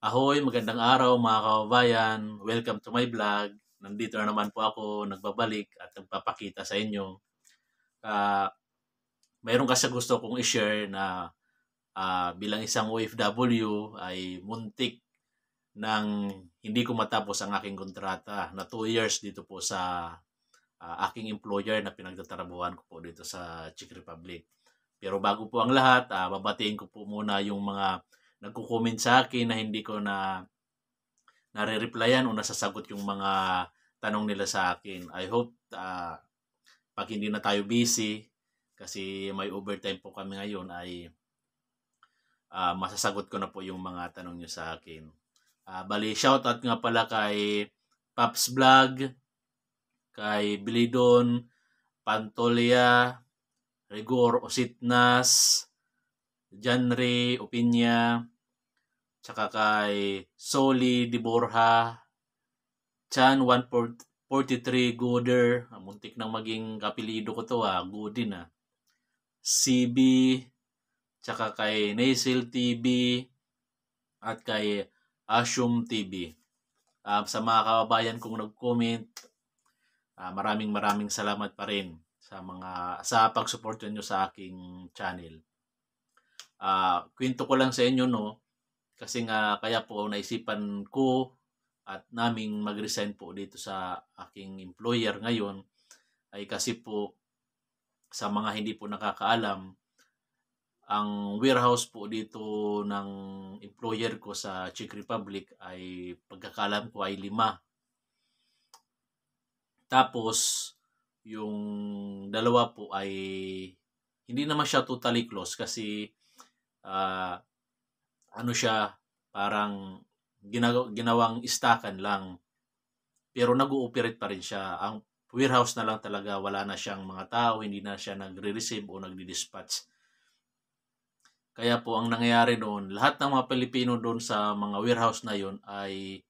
Ahoy, magandang araw mga kababayan. Welcome to my vlog. Nandito na naman po ako, nagbabalik at nagpapakita sa inyo. Uh, ah, mayroon kasi gusto kong i-share na uh, bilang isang OFW ay muntik nang hindi ko matapos ang aking kontrata na 2 years dito po sa uh, aking employer na pinagtatrabuhan ko po dito sa Czech Republic. Pero bago po ang lahat, uh, babatiin ko po muna yung mga nagko-comment sa akin na hindi ko na nare-replyan o nasasagot yung mga tanong nila sa akin. I hope uh, pag hindi na tayo busy kasi may overtime po kami ngayon ay uh, masasagot ko na po yung mga tanong nyo sa akin. Uh, ah, bali, shoutout nga pala kay Paps Vlog, kay Bilidon, Pantolia, Rigor Ositnas, Janre Opinya, tsaka kay Soli Di Borja, Chan 143 Goder, ah, muntik nang maging kapilido ko to ah, Godin ah. CB, tsaka kay Nasil TV, at kay Ashum TV. Uh, ah, sa mga kababayan kong nag-comment, uh, maraming maraming salamat pa rin sa mga sa pagsuporta niyo sa aking channel. Uh, kwento ko lang sa inyo no, kasi nga kaya po naisipan ko at naming mag-resign po dito sa aking employer ngayon ay kasi po sa mga hindi po nakakaalam, ang warehouse po dito ng employer ko sa Czech Republic ay pagkakalam ko ay lima. Tapos, yung dalawa po ay hindi naman siya totally close kasi uh, ano siya, parang ginaw- ginawang istakan lang. Pero nag-ooperate pa rin siya. Ang warehouse na lang talaga, wala na siyang mga tao, hindi na siya nagre-receive o nagdi-dispatch. Kaya po ang nangyayari noon, lahat ng mga Pilipino doon sa mga warehouse na yon ay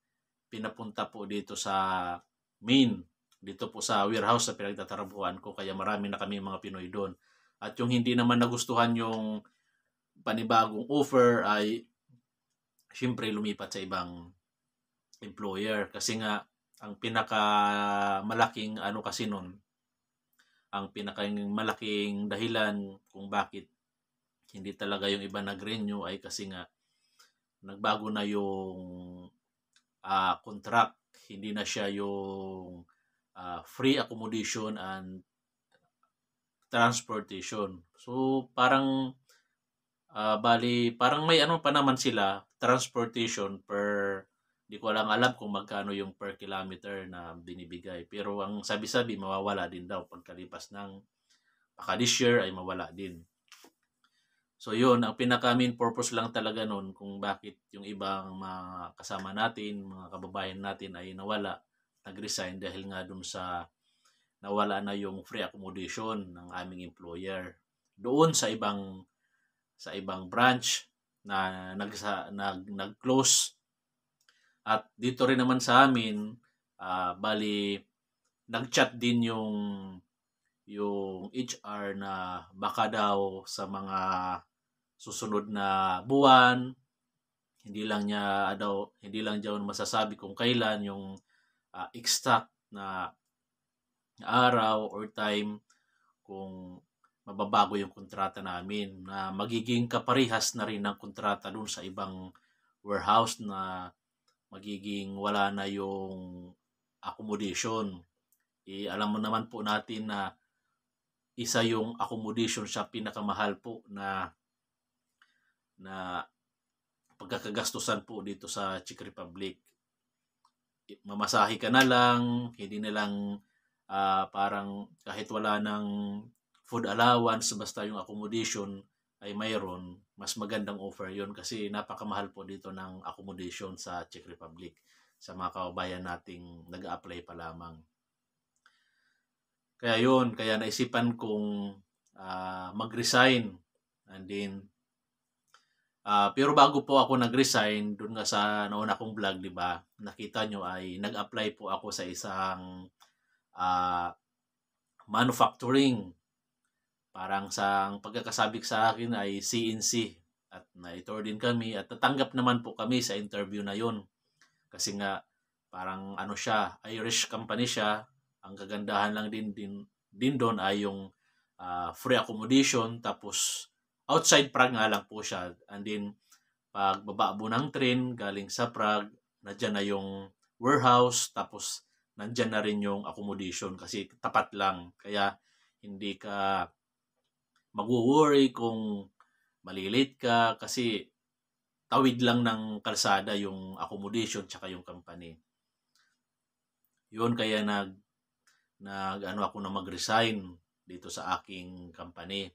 pinapunta po dito sa main, dito po sa warehouse sa pinagtatrabuhan ko. Kaya marami na kami mga Pinoy doon. At yung hindi naman nagustuhan yung panibagong offer ay syempre lumipat sa ibang employer kasi nga ang pinaka malaking ano kasi noon ang pinakaing malaking dahilan kung bakit hindi talaga yung iba nag-renew ay kasi nga nagbago na yung uh, contract hindi na siya yung uh, free accommodation and transportation so parang Ah, bali parang may ano pa naman sila, transportation per di ko lang alam kung magkano yung per kilometer na binibigay. Pero ang sabi-sabi mawawala din daw pagkalipas ng baka this year ay mawala din. So yun, ang pinaka main purpose lang talaga noon kung bakit yung ibang mga kasama natin, mga kababayan natin ay nawala, nagresign dahil nga dun sa nawala na yung free accommodation ng aming employer doon sa ibang sa ibang branch na nag, nag, nag-close. At dito rin naman sa amin, uh, bali, nag-chat din yung yung HR na baka daw sa mga susunod na buwan hindi lang niya daw hindi lang daw masasabi kung kailan yung uh, exact na araw or time kung mababago yung kontrata namin na magiging kaparihas na rin ng kontrata dun sa ibang warehouse na magiging wala na yung accommodation. E, alam mo naman po natin na isa yung accommodation sa pinakamahal po na na pagkakagastusan po dito sa Czech Republic. E, mamasahe ka na lang, hindi na lang uh, parang kahit wala ng food allowance, basta yung accommodation ay mayroon, mas magandang offer yon kasi napakamahal po dito ng accommodation sa Czech Republic sa mga kababayan nating nag apply pa lamang. Kaya yon kaya naisipan kong uh, mag-resign and then uh, pero bago po ako nag-resign doon nga sa nauna kong vlog, 'di ba? Nakita nyo ay nag-apply po ako sa isang uh, manufacturing Parang sa pagkakasabik sa akin ay CNC at na-tour din kami at natanggap naman po kami sa interview na yun. Kasi nga parang ano siya, Irish company siya. Ang kagandahan lang din din, din doon ay yung uh, free accommodation tapos outside Prague nga lang po siya. And then pag ng train galing sa Prague, nandiyan na yung warehouse tapos nandiyan na rin yung accommodation kasi tapat lang. Kaya hindi ka mag-worry kung malilate ka kasi tawid lang ng kalsada yung accommodation tsaka yung company. Yun kaya nag nag ano ako na mag-resign dito sa aking company.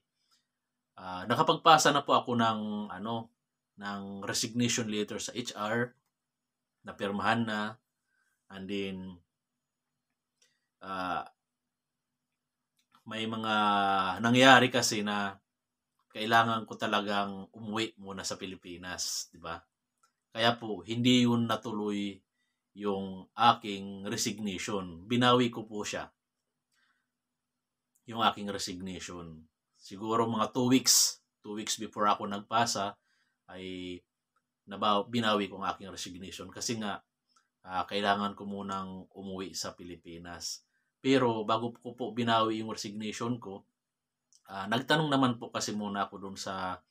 Uh, nakapagpasa na po ako ng ano ng resignation letter sa HR na pirmahan na and then uh, may mga nangyari kasi na kailangan ko talagang umuwi muna sa Pilipinas, di ba? Kaya po, hindi yun natuloy yung aking resignation. Binawi ko po siya. Yung aking resignation. Siguro mga 2 weeks, 2 weeks before ako nagpasa, ay nabaw, binawi ko ang aking resignation kasi nga uh, kailangan ko munang umuwi sa Pilipinas. Pero bago ko po binawi yung resignation ko, uh, nagtanong naman po kasi muna ako doon sa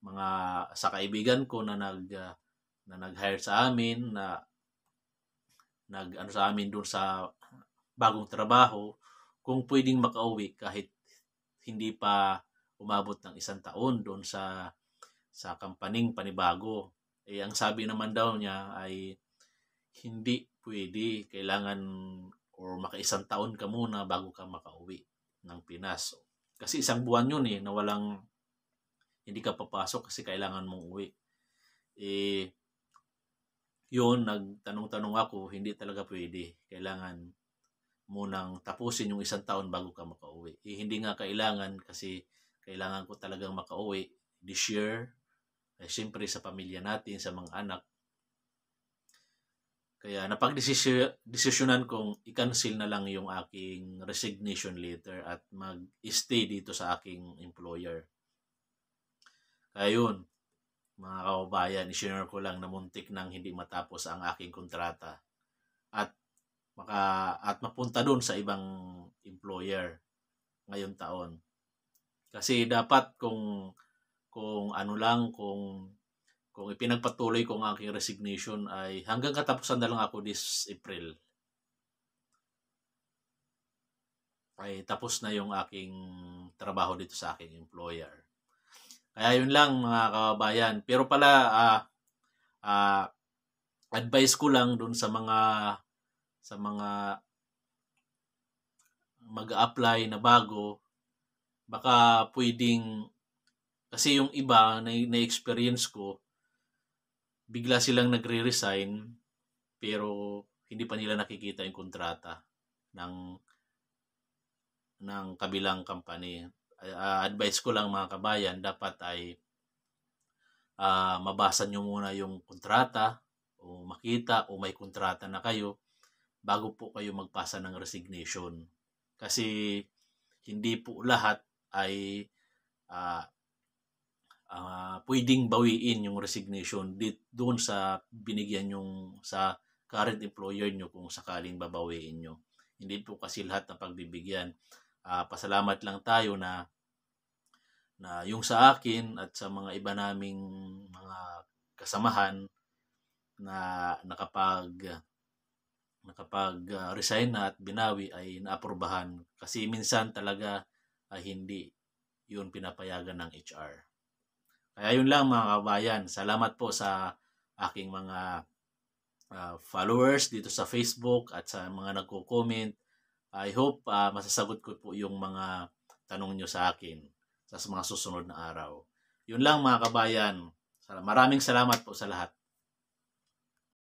mga sa kaibigan ko na nag uh, na nag-hire sa amin na nag ano sa amin doon sa bagong trabaho kung pwedeng makauwi kahit hindi pa umabot ng isang taon doon sa sa kampaning panibago. Eh ang sabi naman daw niya ay hindi pwede, kailangan or makaisang taon ka muna bago ka makauwi ng Pinas. Kasi isang buwan yun eh, na walang, hindi ka papasok kasi kailangan mong uwi. Eh, yun, nagtanong-tanong ako, hindi talaga pwede. Kailangan mo nang tapusin yung isang taon bago ka makauwi. Eh, hindi nga kailangan kasi kailangan ko talagang makauwi this year. Eh, Siyempre sa pamilya natin, sa mga anak, kaya napagdesisyonan kong i-cancel na lang yung aking resignation letter at mag-stay dito sa aking employer. Kaya yun, mga kababayan, isinare ko lang na muntik nang hindi matapos ang aking kontrata at maka at mapunta doon sa ibang employer ngayon taon. Kasi dapat kung kung ano lang kung kung ipinagpatuloy ko ang aking resignation ay hanggang katapusan na lang ako this April. Ay tapos na yung aking trabaho dito sa aking employer. Kaya yun lang mga kababayan. Pero pala uh, uh, advice ko lang dun sa mga sa mga mag-apply na bago baka pwedeng kasi yung iba na, na experience ko bigla silang nagre-resign pero hindi pa nila nakikita yung kontrata ng ng kabilang company. Uh, advice ko lang mga kabayan, dapat ay uh, mabasa nyo muna yung kontrata o makita o may kontrata na kayo bago po kayo magpasa ng resignation. Kasi hindi po lahat ay uh, uh, pwedeng bawiin yung resignation doon sa binigyan yung sa current employer nyo kung sakaling babawiin nyo. Hindi po kasi lahat ng pagbibigyan. Uh, pasalamat lang tayo na na yung sa akin at sa mga iba naming mga kasamahan na nakapag nakapag-resign ah, na at binawi ay naaprobahan kasi minsan talaga ay hindi yun pinapayagan ng HR. Kaya yun lang mga kabayan. Salamat po sa aking mga uh, followers dito sa Facebook at sa mga nagko-comment. I hope uh, masasagot ko po yung mga tanong nyo sa akin sa mga susunod na araw. Yun lang mga kabayan. Maraming salamat po sa lahat.